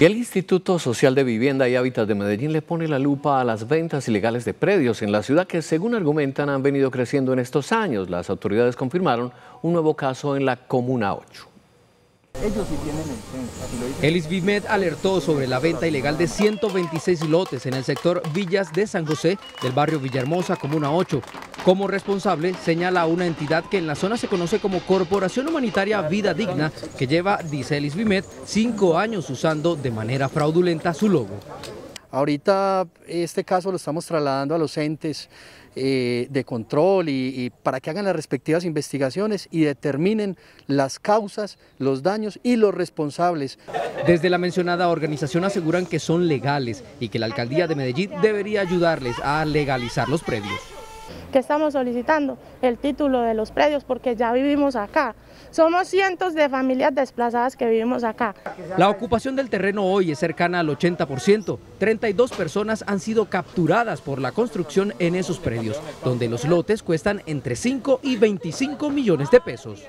Y el Instituto Social de Vivienda y Hábitat de Medellín le pone la lupa a las ventas ilegales de predios en la ciudad que, según argumentan, han venido creciendo en estos años. Las autoridades confirmaron un nuevo caso en la Comuna 8. el ISBIMED alertó sobre la venta ilegal de 126 lotes en el sector Villas de San José del barrio Villahermosa, Comuna 8. Como responsable, señala una entidad que en la zona se conoce como Corporación Humanitaria Vida Digna, que lleva, dice Elis Bimet, cinco años usando de manera fraudulenta su logo. Ahorita este caso lo estamos trasladando a los entes eh, de control y, para que hagan las respectivas investigaciones y determinen las causas, los daños y los responsables. Desde la mencionada organización aseguran que son legales y que la alcaldía de Medellín debería ayudarles a legalizar los predios que estamos solicitando el título de los predios porque ya vivimos acá. Somos cientos de familias desplazadas que vivimos acá. La ocupación del terreno hoy es cercana al 80%. 32 personas han sido capturadas por la construcción en esos predios, donde los lotes cuestan entre 5 y 25 millones de pesos.